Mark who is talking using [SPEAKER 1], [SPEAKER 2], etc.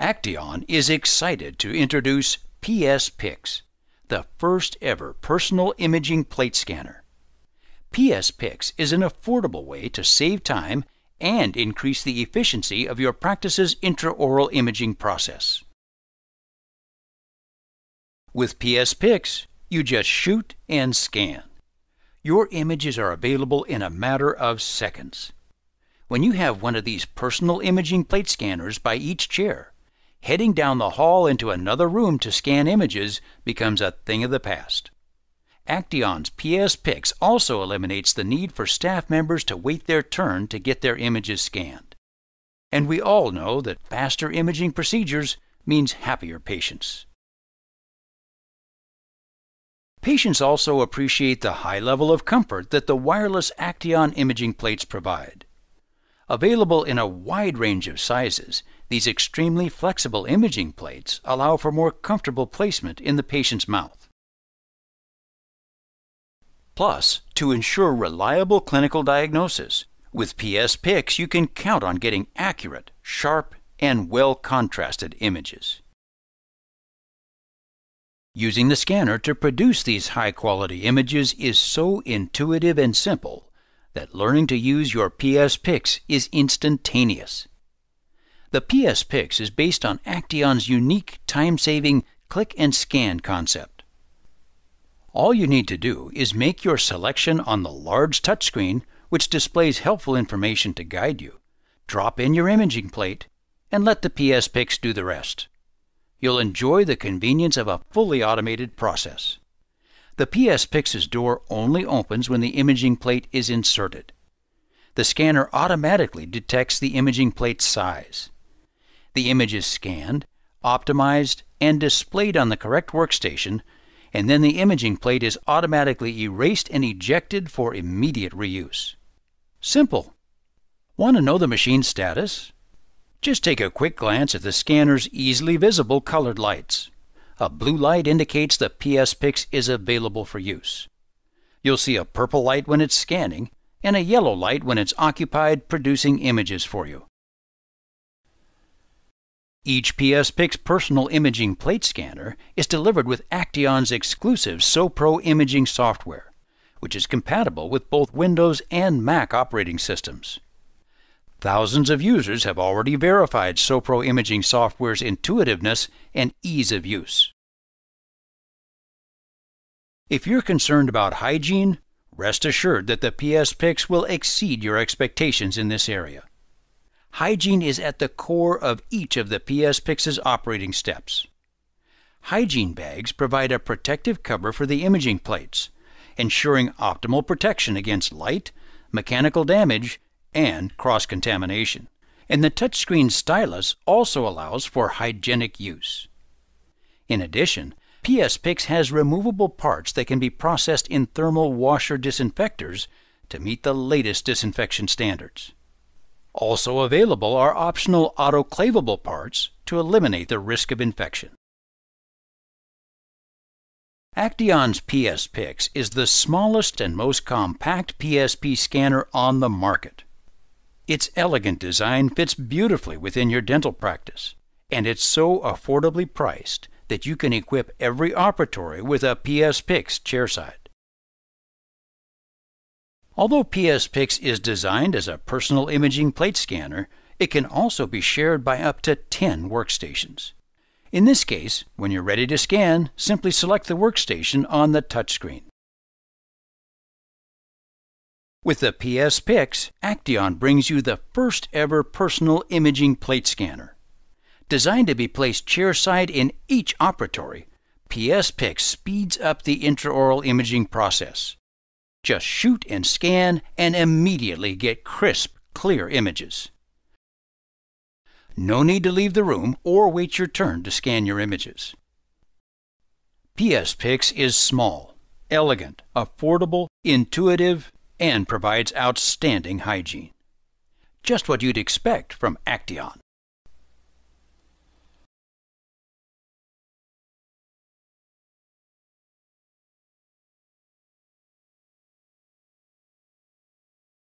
[SPEAKER 1] Acteon is excited to introduce PS Pix, the first ever personal imaging plate scanner. PS Pix is an affordable way to save time and increase the efficiency of your practice's intraoral imaging process. With PS Pix, you just shoot and scan. Your images are available in a matter of seconds. When you have one of these personal imaging plate scanners by each chair, heading down the hall into another room to scan images becomes a thing of the past. Acteon's PS Pix also eliminates the need for staff members to wait their turn to get their images scanned. And we all know that faster imaging procedures means happier patients. Patients also appreciate the high level of comfort that the wireless Acteon imaging plates provide. Available in a wide range of sizes, these extremely flexible imaging plates allow for more comfortable placement in the patient's mouth. Plus, to ensure reliable clinical diagnosis, with PS PICS you can count on getting accurate, sharp, and well contrasted images. Using the scanner to produce these high quality images is so intuitive and simple that learning to use your PS PICS is instantaneous. The PS Pix is based on Acteon's unique time-saving click and scan concept. All you need to do is make your selection on the large touchscreen, which displays helpful information to guide you, drop in your imaging plate, and let the PS Pix do the rest. You'll enjoy the convenience of a fully automated process. The PS Pix's door only opens when the imaging plate is inserted. The scanner automatically detects the imaging plate size. The image is scanned, optimized, and displayed on the correct workstation, and then the imaging plate is automatically erased and ejected for immediate reuse. Simple. Want to know the machine's status? Just take a quick glance at the scanner's easily visible colored lights. A blue light indicates the PS Pix is available for use. You'll see a purple light when it's scanning and a yellow light when it's occupied producing images for you. Each PS Pic's personal imaging plate scanner is delivered with Acteon's exclusive SoPro imaging software, which is compatible with both Windows and Mac operating systems. Thousands of users have already verified SoPro imaging software's intuitiveness and ease of use. If you're concerned about hygiene, rest assured that the PS Picks will exceed your expectations in this area. Hygiene is at the core of each of the PS Pix's operating steps. Hygiene bags provide a protective cover for the imaging plates, ensuring optimal protection against light, mechanical damage, and cross contamination. And the touchscreen stylus also allows for hygienic use. In addition, PS Pix has removable parts that can be processed in thermal washer disinfectors to meet the latest disinfection standards. Also available are optional autoclavable parts to eliminate the risk of infection. Acteon's PS Pix is the smallest and most compact PSP scanner on the market. Its elegant design fits beautifully within your dental practice, and it's so affordably priced that you can equip every operatory with a PS Pix chairside. Although PSPix is designed as a personal imaging plate scanner, it can also be shared by up to 10 workstations. In this case, when you're ready to scan, simply select the workstation on the touchscreen. With the PS Pix, Acteon brings you the first ever personal imaging plate scanner. Designed to be placed chairside in each operatory, PS Pix speeds up the intraoral imaging process. Just shoot and scan and immediately get crisp, clear images. No need to leave the room or wait your turn to scan your images. PS Pix is small, elegant, affordable, intuitive, and provides outstanding hygiene. Just what you'd expect from Acteon.